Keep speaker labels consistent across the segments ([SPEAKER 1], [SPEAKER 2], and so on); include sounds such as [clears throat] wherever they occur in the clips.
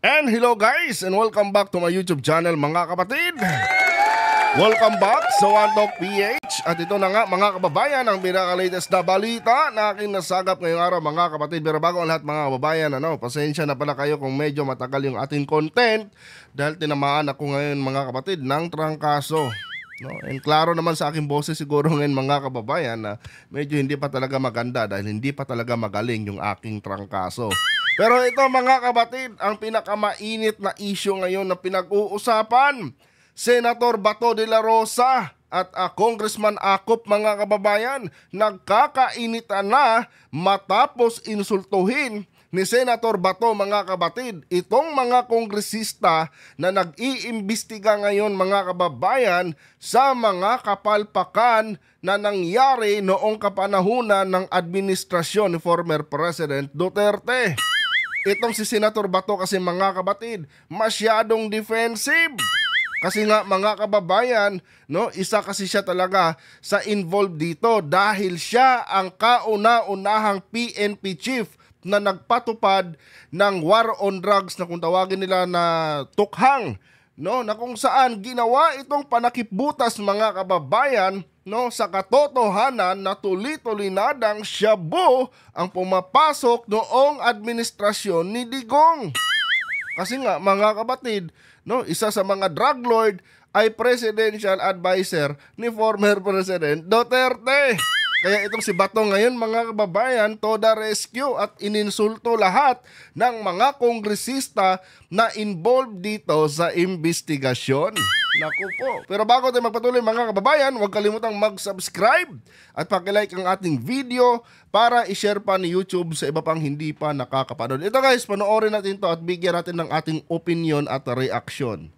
[SPEAKER 1] And hello guys and welcome back to my YouTube channel mga kapatid. Welcome back sa One Talk PH at ito na nga mga kababayan ang pinaka-latest na balita na aking nasagap ngayong araw mga kapatid. Pero bago ang lahat mga kababayan, ano, pasensya na pala kayo kung medyo matagal yung ating content dahil tinamaan ako ngayon mga kapatid ng trangkaso. No? And klaro naman sa aking boses siguro ngayon mga kababayan na medyo hindi pa talaga maganda dahil hindi pa talaga magaling yung aking trangkaso. Pero ito mga kabatid, ang pinakamainit na isyo ngayon na pinag-uusapan, Senator Bato de la Rosa at uh, Congressman Akop mga kababayan, nagkakainitan na matapos insultuhin ni Senator Bato mga kabatid, itong mga kongresista na nag-iimbestiga ngayon mga kababayan sa mga kapalpakan na nangyari noong kapanahunan ng administrasyon ni former President Duterte. Itong si Senator Bato kasi mga kabatid, masyadong defensive. Kasi nga mga kababayan, no, isa kasi siya talaga sa involved dito dahil siya ang kauna-unahang PNP chief na nagpatupad ng war on drugs na kung tawagin nila na tukhang no na kung saan ginawa itong panakipbutas mga kababayan no sa katotohanan na tuloy-tuloy nadang shabu ang pumapasok noong administrasyon ni Digong. Kasi nga mga kapatid, no isa sa mga drug lord ay presidential adviser ni former President Duterte. Kaya itong si Bato ngayon mga kababayan, toda rescue at ininsulto lahat ng mga kongresista na involved dito sa investigasyon. Naku po. Pero bago tayo magpatuloy mga kababayan, huwag kalimutang mag-subscribe at pakilike ang ating video para i-share pa ni YouTube sa iba pang hindi pa nakakapanood. Ito guys, panoorin natin to at bigyan natin
[SPEAKER 2] ng ating opinion at reaction.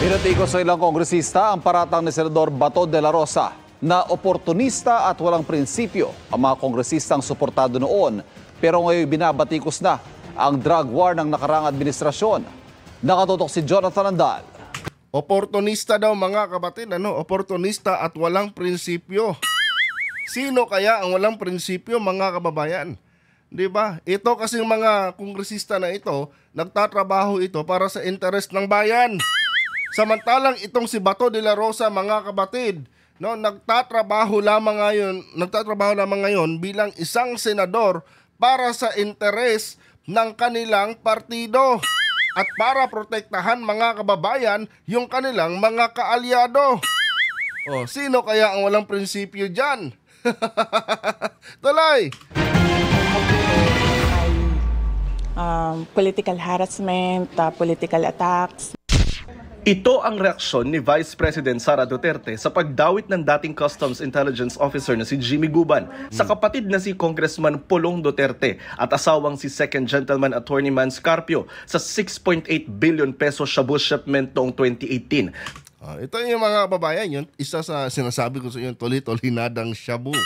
[SPEAKER 2] Pinatiko sa ilang kongresista ang paratang ni Senador Bato de la Rosa na oportunista at walang prinsipyo ang mga kongresistang suportado noon pero ngayon binabatikos na ang drug war ng nakarang administrasyon. Nakatutok si Jonathan Andal. Oportunista daw mga
[SPEAKER 1] kabatid, ano? Oportunista at walang prinsipyo. Sino kaya ang walang prinsipyo mga kababayan? 'Di ba? Ito kasi mga kongresista na ito, nagtatrabaho ito para sa interes ng bayan. Samantalang itong si Bato de la Rosa mga kabatid, No, nagtatrabaho lamang ngayon, nagtatrabaho lamang ngayon bilang isang senador para sa interes ng kanilang partido at para protektahan mga kababayan yung kanilang mga kaalyado. Oh, sino kaya ang walang prinsipyo diyan? [laughs] Tuloy. Um, political
[SPEAKER 2] harassment, uh, political attacks. Ito ang reaksyon ni Vice President Sara Duterte sa pagdawit ng dating Customs Intelligence Officer na si Jimmy Guban sa kapatid na si Congressman Pulong Duterte at asawang si Second Gentleman Attorney Man Scarpio sa 6.8 billion peso shabu shipment noong 2018. Uh, ah,
[SPEAKER 1] ito yung mga babayan, yun, isa sa sinasabi ko sa inyo, tuloy-tuloy nadang shabu.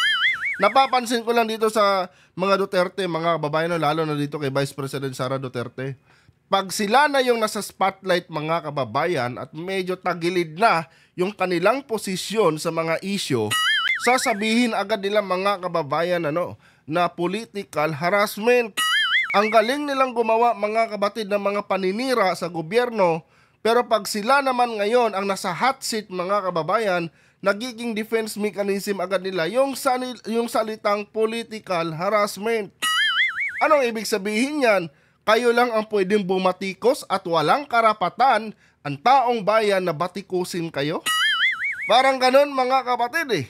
[SPEAKER 1] Napapansin ko lang dito sa mga Duterte, mga babayan, lalo na dito kay Vice President Sara Duterte pag sila na yung nasa spotlight mga kababayan at medyo tagilid na yung kanilang posisyon sa mga isyo, sasabihin agad nila mga kababayan ano, na political harassment. Ang galing nilang gumawa mga kabatid ng mga paninira sa gobyerno pero pag sila naman ngayon ang nasa hot seat mga kababayan, nagiging defense mechanism agad nila yung, sali- yung salitang political harassment. Anong ibig sabihin yan? Kayo lang ang pwedeng bumatikos at walang karapatan ang taong bayan na batikusin kayo? Parang ganun mga kapatid eh.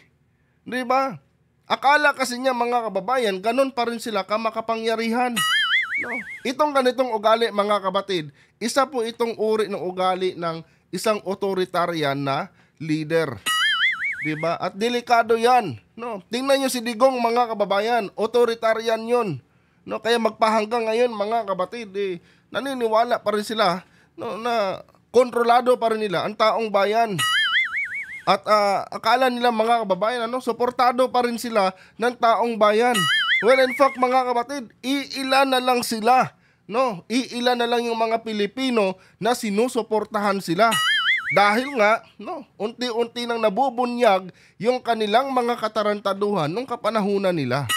[SPEAKER 1] Di ba? Akala kasi niya mga kababayan, ganun pa rin sila kamakapangyarihan. No. Itong ganitong ugali mga kapatid, isa po itong uri ng ugali ng isang authoritarian na leader. 'Di ba? At delikado 'yan, no. Tingnan niyo si Digong mga kababayan, authoritarian 'yon. No, kaya magpahanggang ngayon mga kabatid, eh, naniniwala pa rin sila no, na kontrolado pa rin nila ang taong bayan. At uh, akala nila mga kababayan, ano, suportado pa rin sila ng taong bayan. Well, in fact, mga kabatid, iilan na lang sila. No, iilan na lang yung mga Pilipino na sinusuportahan sila. Dahil nga, no, unti-unti nang nabubunyag yung kanilang mga katarantaduhan nung kapanahunan nila.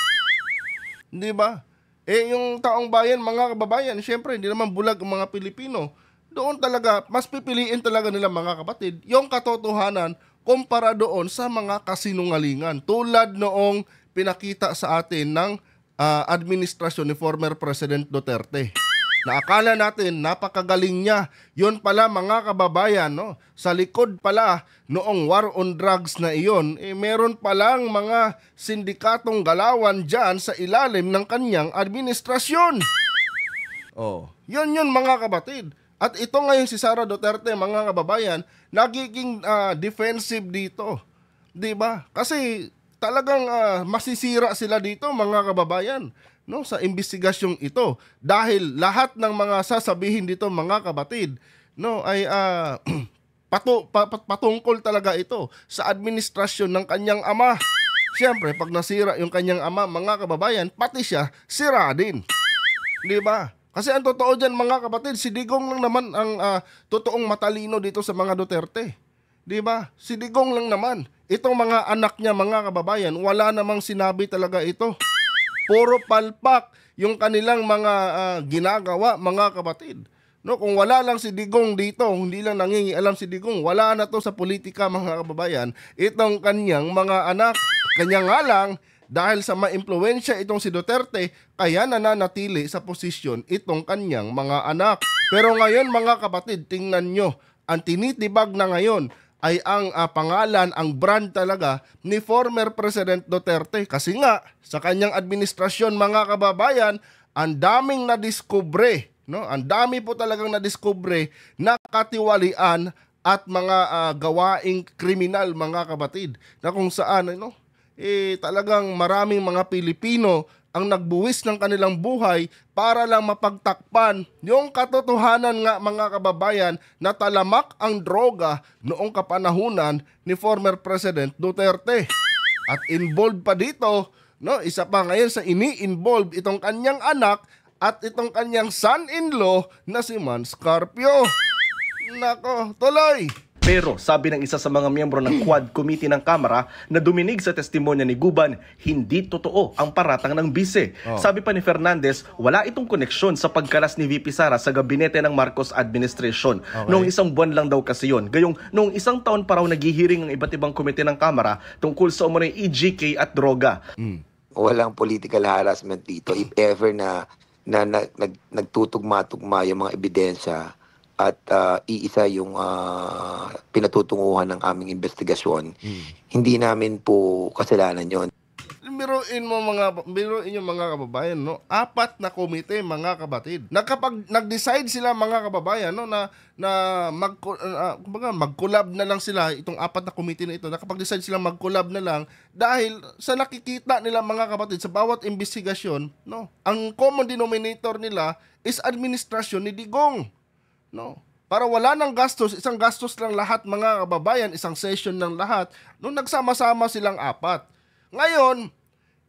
[SPEAKER 1] Hindi ba? Eh, yung taong bayan, mga kababayan, syempre, hindi naman bulag ang mga Pilipino. Doon talaga, mas pipiliin talaga nila mga kapatid, yung katotohanan kumpara doon sa mga kasinungalingan. Tulad noong pinakita sa atin ng uh, administrasyon ni former President Duterte na akala natin napakagaling niya. Yun pala mga kababayan, no? sa likod pala noong war on drugs na iyon, eh, meron palang mga sindikatong galawan dyan sa ilalim ng kanyang administrasyon. Oh, yun yun mga kabatid. At ito ngayon si Sara Duterte mga kababayan, nagiging uh, defensive dito. 'Di ba? Kasi talagang uh, masisira sila dito mga kababayan no sa imbestigasyong ito dahil lahat ng mga sasabihin dito mga kabatid no ay uh, [clears throat] pato, pa, patungkol talaga ito sa administrasyon ng kanyang ama. Siyempre, pag nasira yung kanyang ama, mga kababayan, pati siya, sira din. Di ba? Kasi ang totoo diyan mga kabatid si Digong lang naman ang uh, totoong matalino dito sa mga Duterte. Di ba? Si Digong lang naman. Itong mga anak niya mga kababayan, wala namang sinabi talaga ito. Puro palpak yung kanilang mga uh, ginagawa, mga kapatid. No, kung wala lang si Digong dito, hindi lang nangingialam si Digong, wala na to sa politika mga kababayan, itong kanyang mga anak, kanya nga lang, dahil sa maimpluensya itong si Duterte, kaya nananatili sa posisyon itong kanyang mga anak. Pero ngayon mga kapatid, tingnan nyo, ang tinitibag na ngayon ay ang uh, pangalan, ang brand talaga ni former President Duterte. Kasi nga, sa kanyang administrasyon mga kababayan, ang daming nadiskubre, no? Ang dami po talagang nadiskubre na katiwalian at mga uh, gawaing kriminal mga kabatid na kung saan no? eh talagang maraming mga Pilipino ang nagbuwis ng kanilang buhay para lang mapagtakpan yung katotohanan nga mga kababayan na talamak ang droga noong kapanahunan ni former President Duterte. At involved pa dito, no, isa pa ngayon sa ini-involve itong kanyang anak at itong kanyang son-in-law na
[SPEAKER 2] si Man Scarpio. Nako, tuloy! Pero sabi ng isa sa mga miyembro ng Quad Committee ng Kamara na duminig sa testimonya ni Guban, hindi totoo ang paratang ng bise. Oh. Sabi pa ni Fernandez, wala itong koneksyon sa pagkalas ni VP Sara sa gabinete ng Marcos administration. Okay. Noong isang buwan lang daw kasi yon. Gayong noong isang taon pa raw naghihiring ang iba't ibang komite ng Kamara tungkol sa umunay EGK at droga. Mm. Walang political harassment dito. If ever na na, na nag, nagtutugma-tugma yung mga ebidensya at uh, iisa yung uh, pinatutunguhan ng aming investigasyon. Hmm. Hindi namin po kasalanan yon.
[SPEAKER 1] Biruin mo mga biruin yung mga kababayan no. Apat na komite mga kabatid. Nakapag nag-decide sila mga kababayan no na na mag uh, kumbaga mag-collab na lang sila itong apat na komite na ito. Nakapag-decide sila mag-collab na lang dahil sa nakikita nila mga kabatid sa bawat investigasyon no. Ang common denominator nila is administrasyon ni Digong. No? Para wala ng gastos, isang gastos lang lahat mga kababayan, isang session ng lahat, nung nagsama-sama silang apat. Ngayon,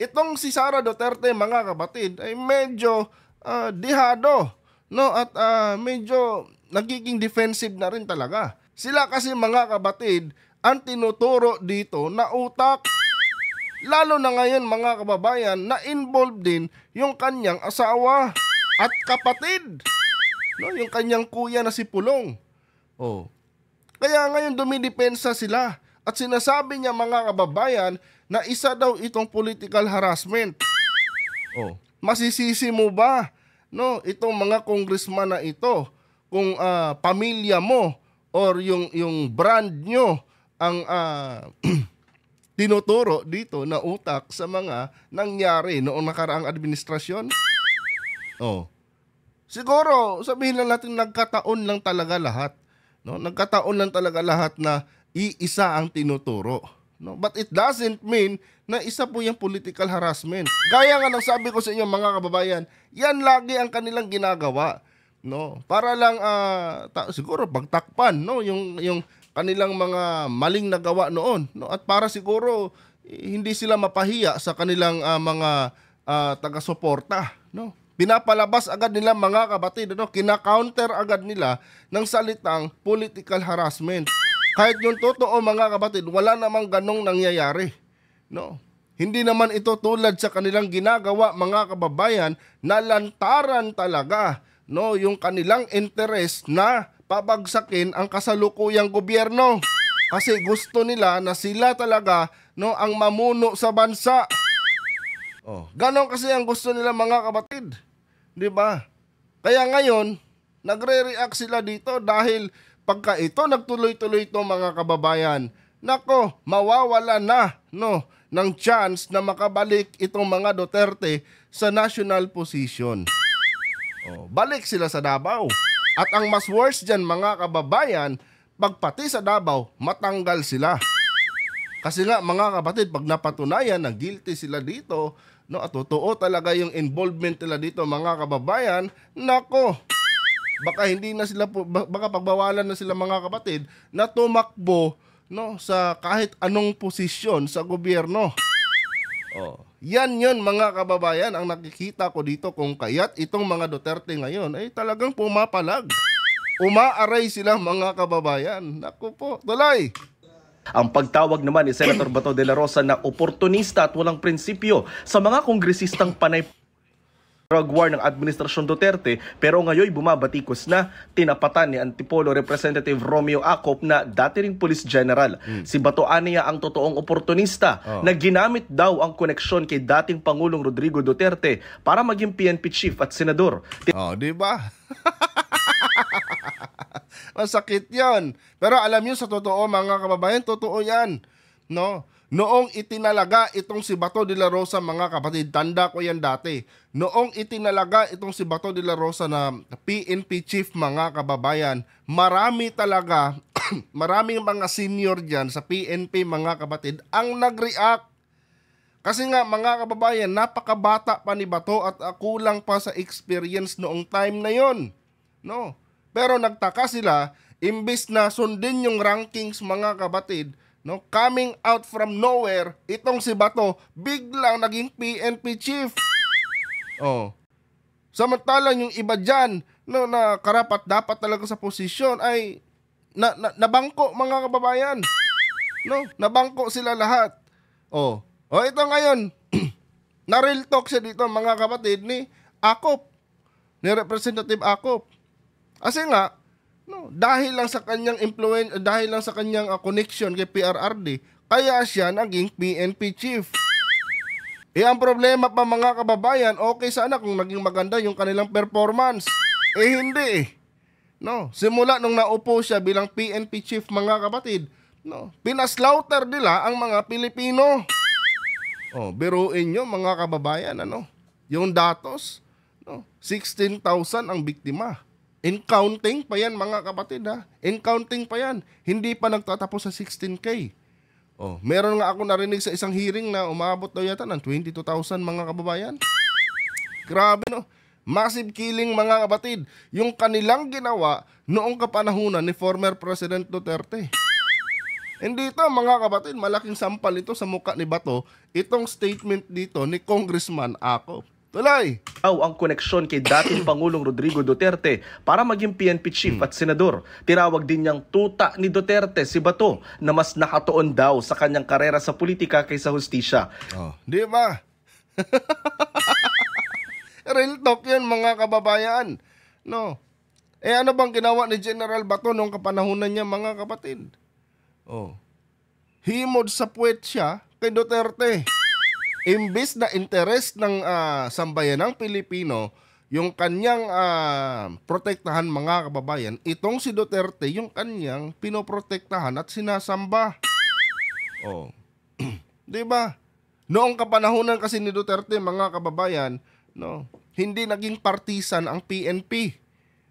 [SPEAKER 1] itong si Sara Duterte mga kabatid ay medyo uh, ah, dihado no at uh, medyo nagiging defensive na rin talaga. Sila kasi mga kabatid ang tinuturo dito na utak lalo na ngayon mga kababayan na involved din yung kanyang asawa at kapatid. No, yung kanyang kuya na si Pulong. Oh. Kaya ngayon dumidepensa sila at sinasabi niya mga kababayan na isa daw itong political harassment. Oh. Masisisi mo ba no itong mga congressman na ito kung uh, pamilya mo or yung yung brand nyo ang uh, [clears throat] tinuturo dito na utak sa mga nangyari noong nakaraang administrasyon? Oh. Siguro, sabihin lang natin nagkataon lang talaga lahat. No? Nagkataon lang talaga lahat na iisa ang tinuturo. No? But it doesn't mean na isa po yung political harassment. Gaya nga ng sabi ko sa inyo mga kababayan, yan lagi ang kanilang ginagawa. No? Para lang uh, ta- siguro pagtakpan no yung yung kanilang mga maling nagawa noon. No? At para siguro eh, hindi sila mapahiya sa kanilang uh, mga uh, taga-suporta, no? pinapalabas agad nila mga kabatid, ano, kina-counter agad nila ng salitang political harassment. Kahit yung totoo mga kabatid, wala namang ganong nangyayari. No? Hindi naman ito tulad sa kanilang ginagawa mga kababayan na lantaran talaga no yung kanilang interest na pabagsakin ang kasalukuyang gobyerno kasi gusto nila na sila talaga no ang mamuno sa bansa. Oh, ganon kasi ang gusto nila mga kabatid. 'Di ba? Kaya ngayon, nagre-react sila dito dahil pagka ito nagtuloy-tuloy ito mga kababayan, nako, mawawala na no ng chance na makabalik itong mga Duterte sa national position. Oh, balik sila sa Davao. At ang mas worse dyan mga kababayan, pagpati sa Davao, matanggal sila. Kasi nga mga kapatid, pag napatunayan na guilty sila dito, No, at totoo talaga yung involvement nila dito mga kababayan. Nako, baka hindi na sila baka pagbawalan na sila mga kapatid na tumakbo no sa kahit anong posisyon sa gobyerno. Oh, yan yun mga kababayan ang nakikita ko dito kung kaya't itong mga Duterte ngayon ay talagang pumapalag.
[SPEAKER 2] Umaaray sila mga kababayan. Nako po, tuloy! Ang pagtawag naman ni Senator Bato de la Rosa na oportunista at walang prinsipyo sa mga kongresistang panay drug war ng Administrasyon Duterte pero ngayon bumabatikos na tinapatan ni Antipolo Representative Romeo Acop na dati ring Police General. Mm. Si Bato Ania ang totoong oportunista oh. na ginamit daw ang koneksyon kay dating Pangulong Rodrigo Duterte para maging PNP Chief at Senador. Oh, di ba? [laughs]
[SPEAKER 1] Masakit yon.
[SPEAKER 2] Pero alam niyo sa totoo mga kababayan, totoo
[SPEAKER 1] yan. No? Noong itinalaga itong si Bato de la Rosa mga kapatid, tanda ko yan dati. Noong itinalaga itong si Bato de la Rosa na PNP chief mga kababayan, marami talaga, [clears throat] maraming mga senior dyan sa PNP mga kapatid ang nag-react. Kasi nga mga kababayan, napakabata pa ni Bato at uh, kulang pa sa experience noong time na yon. No? Pero nagtaka sila, imbis na sundin yung rankings mga kabatid, no? coming out from nowhere, itong si Bato, biglang naging PNP chief. Oh. Samantalang yung iba dyan, no, na karapat dapat talaga sa posisyon ay na, na, nabangko mga kababayan. No, nabangko sila lahat. Oh. Oh, ito ngayon. [clears throat] na real talk siya dito mga kapatid ni Akop. Ni Representative Akop. Kasi nga, no, dahil lang sa kanyang influence, dahil lang sa kanyang uh, connection kay PRRD, kaya siya naging PNP chief. Eh ang problema pa mga kababayan, okay sana kung naging maganda yung kanilang performance. Eh hindi eh. No, simula nung naupo siya bilang PNP chief mga kapatid, no, pinaslaughter nila ang mga Pilipino. Oh, biruin nyo mga kababayan ano, yung datos, no, 16,000 ang biktima. In counting pa yan mga kapatid ha. In counting pa yan. Hindi pa nagtatapos sa 16K. Oh, meron nga ako narinig sa isang hearing na umabot daw yata ng 22,000 mga kababayan. Grabe no. Massive killing mga kapatid. Yung kanilang ginawa noong kapanahunan ni former President Duterte. And dito mga kapatid, malaking sampal ito sa muka ni Bato. Itong statement dito ni Congressman
[SPEAKER 2] Akop. Tulay! Aw ang koneksyon kay dating Pangulong Rodrigo Duterte para maging PNP chief hmm. at senador. Tirawag din niyang tuta ni Duterte si Bato na mas nakatuon daw sa kanyang karera sa politika kaysa hustisya. Oh, di ba? [laughs] Real talk yun mga kababayan. No. Eh
[SPEAKER 1] ano bang ginawa ni General Bato nung kapanahunan niya mga kapatid? Oh. Himod sa puwet siya kay Duterte imbes na interes ng uh, sambayanang Pilipino, yung kanyang uh, protektahan mga kababayan, itong si Duterte yung kanyang pinoprotektahan at sinasamba. Oh. [clears throat] 'Di ba? Noong kapanahunan kasi ni Duterte mga kababayan, no, hindi naging partisan ang PNP.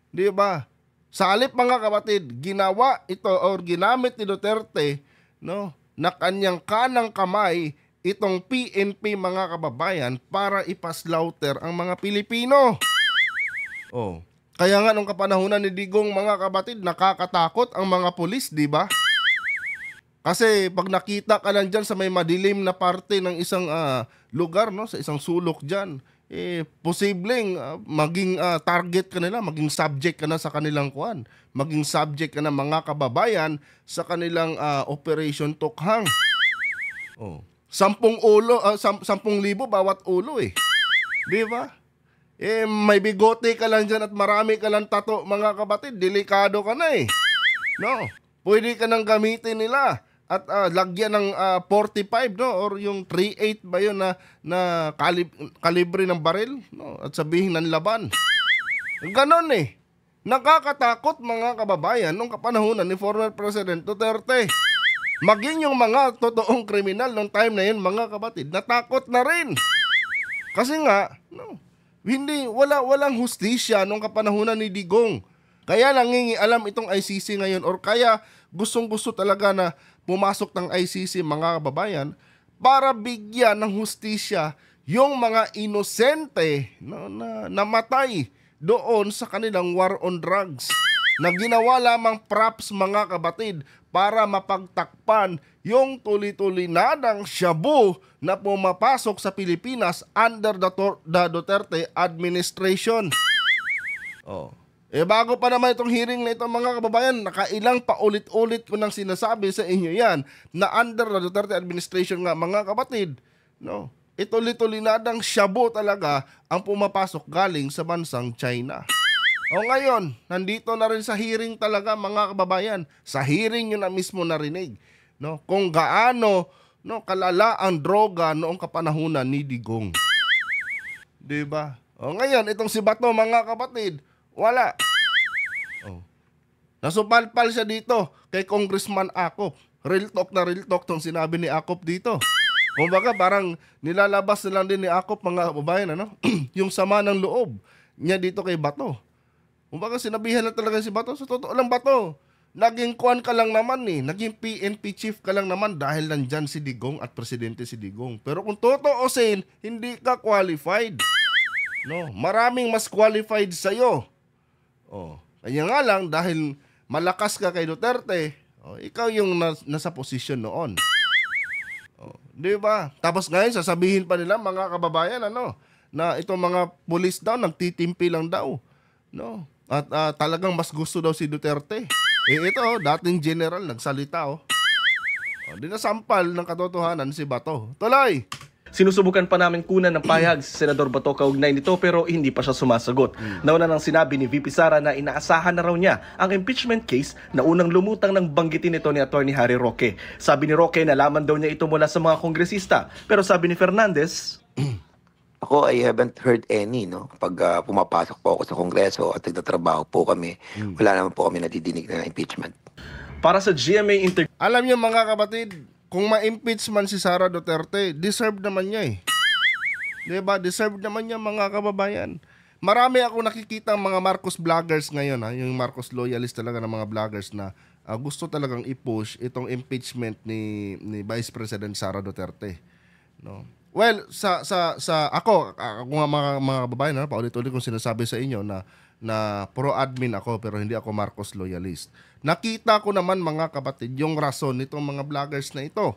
[SPEAKER 1] 'Di ba? Sa alip mga kabatid, ginawa ito or ginamit ni Duterte no, na kanyang kanang kamay itong PNP mga kababayan para ipaslaughter ang mga Pilipino. Oh. Kaya nga nung kapanahunan ni Digong mga kabatid, nakakatakot ang mga pulis, di ba? Kasi pag nakita ka lang dyan sa may madilim na parte ng isang uh, lugar, no, sa isang sulok dyan, eh, posibleng uh, maging uh, target ka nila, maging subject ka na sa kanilang kuan, maging subject ka na mga kababayan sa kanilang uh, Operation Tokhang. Oh. Sampung ulo, uh, sam, sampung libo bawat ulo eh. Di ba? Eh, may bigote ka lang dyan at marami ka lang tato, mga kabatid. Delikado ka na eh. No? Pwede ka nang gamitin nila at uh, lagyan ng uh, ah, 45 no or yung 38 ba yun na na kalib- kalibre ng baril no at sabihin ng laban ganon eh nakakatakot mga kababayan nung kapanahonan ni former president Duterte Maging yung mga totoong kriminal nung time na yun, mga kapatid, natakot na rin. Kasi nga, no, hindi, wala, walang hustisya nung kapanahunan ni Digong. Kaya nangingialam itong ICC ngayon or kaya gustong gusto talaga na pumasok ng ICC mga kababayan para bigyan ng hustisya yung mga inosente na, na namatay doon sa kanilang war on drugs na ginawa lamang props mga kabatid para mapagtakpan yung tuloy-tuloy nadang shabu na pumapasok sa Pilipinas under the, the Duterte administration. Oh. Eh bago pa naman itong hearing na ito mga kababayan, nakailang paulit-ulit ko nang sinasabi sa inyo yan na under the Duterte administration nga mga kapatid, no, ituloy-tuloy nadang shabu talaga ang pumapasok galing sa bansang China. O ngayon, nandito na rin sa hearing talaga mga kababayan. Sa hearing yun na mismo narinig. No? Kung gaano no, kalala ang droga noong kapanahunan ni Digong. ba? Diba? O ngayon, itong si Bato mga kapatid, wala. O. Nasupalpal siya dito kay Congressman Akop. Real talk na real talk tong sinabi ni Akop dito. Kumbaga parang nilalabas na lang din ni Akop mga kababayan ano? [clears throat] yung sama ng loob niya dito kay Bato. Kumbaga sinabihan na talaga si Bato. Sa totoo lang Bato, naging kuan ka lang naman ni, eh. naging PNP chief ka lang naman dahil nandyan si Digong at presidente si Digong. Pero kung totoo totoosin, hindi ka qualified. No, maraming mas qualified sa iyo. Oh, kanya nga lang dahil malakas ka kay Duterte, oh, ikaw yung nas- nasa position noon. Oh, 'di ba? Tapos ngayon sasabihin pa nila mga kababayan ano, na itong mga pulis daw nagtitimpi lang daw. No, at uh, talagang mas gusto daw si Duterte. Eh ito, oh, dating general, nagsalita oh. oh
[SPEAKER 2] dinasampal ng katotohanan si Bato. Tuloy! Sinusubukan pa namin kunan ng payag si Senador Bato kaugnay nito pero hindi pa siya sumasagot. Hmm. Nauna nang sinabi ni VP Sara na inaasahan na raw niya ang impeachment case na unang lumutang ng banggitin ito ni Atty. Harry Roque. Sabi ni Roque, nalaman daw niya ito mula sa mga kongresista. Pero sabi ni Fernandez, [clears throat] Ako, I haven't heard any, no? Pag ah, pumapasok po ako sa Kongreso at nagtatrabaho po kami, hmm. wala naman po kami nadidinig na impeachment.
[SPEAKER 1] Para sa GMA Inter Alam niyo mga kapatid, kung ma-impeach man si Sara Duterte, deserve naman niya eh. 'Di ba? Deserve naman niya mga kababayan. Marami ako nakikita mga Marcos vloggers ngayon, ha? yung Marcos loyalist talaga ng mga vloggers na ah, gusto talagang i-push itong impeachment ni ni Vice President Sara Duterte. No? Well, sa sa sa ako, ako ah, nga mga mga babae na ano, paulit-ulit kong sinasabi sa inyo na na pro-admin ako pero hindi ako Marcos loyalist. Nakita ko naman mga kapatid yung rason nitong mga vloggers na ito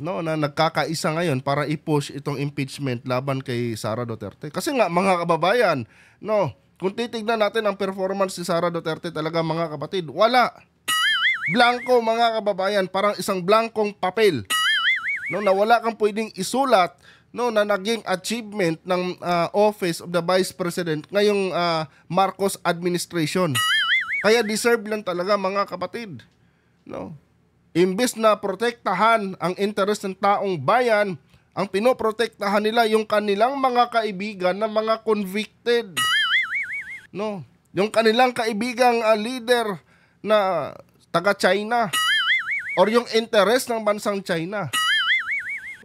[SPEAKER 1] no na nagkakaisa ngayon para i-push itong impeachment laban kay Sara Duterte. Kasi nga mga kababayan, no, kung titingnan natin ang performance ni Sara Duterte talaga mga kapatid, wala. Blanco mga kababayan, parang isang blankong papel. No, na wala kang pwedeng isulat no na naging achievement ng uh, Office of the Vice President ngayong uh, Marcos administration. Kaya deserve lang talaga mga kapatid. No. Imbes na protektahan ang interes ng taong bayan, ang pinoprotektahan nila yung kanilang mga kaibigan na mga convicted. No. Yung kanilang kaibigang uh, leader na taga China or yung interes ng bansang China.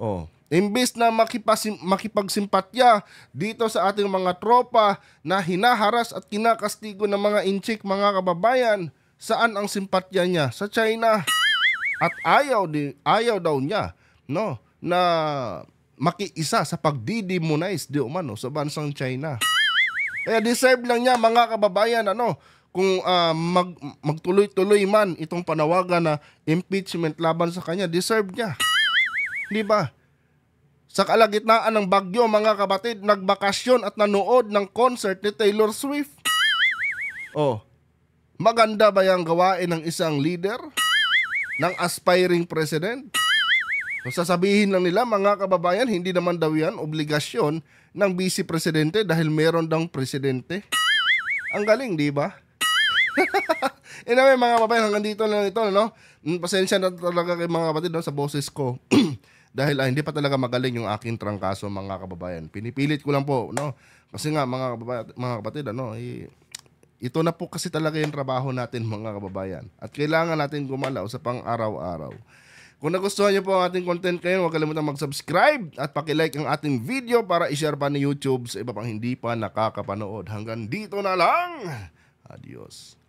[SPEAKER 1] Oh, Imbes na makipasim, makipagsimpatya dito sa ating mga tropa na hinaharas at kinakastigo ng mga inchik mga kababayan, saan ang simpatya niya? Sa China. At ayaw, di, ayaw daw niya no, na makiisa sa pagdidemonise di umano sa bansang China. Kaya deserve lang niya mga kababayan ano, kung uh, mag, magtuloy-tuloy man itong panawagan na impeachment laban sa kanya, deserve niya. Di ba? Sa kalagitnaan ng bagyo mga kabatid, nagbakasyon at nanood ng concert ni Taylor Swift. Oh, maganda ba yung gawain ng isang leader? Ng aspiring president? So, sasabihin lang nila mga kababayan, hindi naman daw yan obligasyon ng vice presidente dahil meron daw presidente. Ang galing, di ba? [laughs] anyway, mga kababayan, hanggang dito lang ito, no? Hmm, pasensya na talaga kay mga kapatid no, sa boses ko. [clears throat] dahil ah, hindi pa talaga magaling yung aking trangkaso mga kababayan. Pinipilit ko lang po, no? Kasi nga mga kababayan, mga kapatid, ano, eh, ito na po kasi talaga yung trabaho natin mga kababayan. At kailangan natin gumalaw sa pang-araw-araw. Kung nagustuhan niyo po ang ating content kayo, huwag kalimutang mag-subscribe at paki-like ang ating video para i-share pa ni YouTube sa iba pang hindi pa nakakapanood. Hanggang dito na lang. Adios.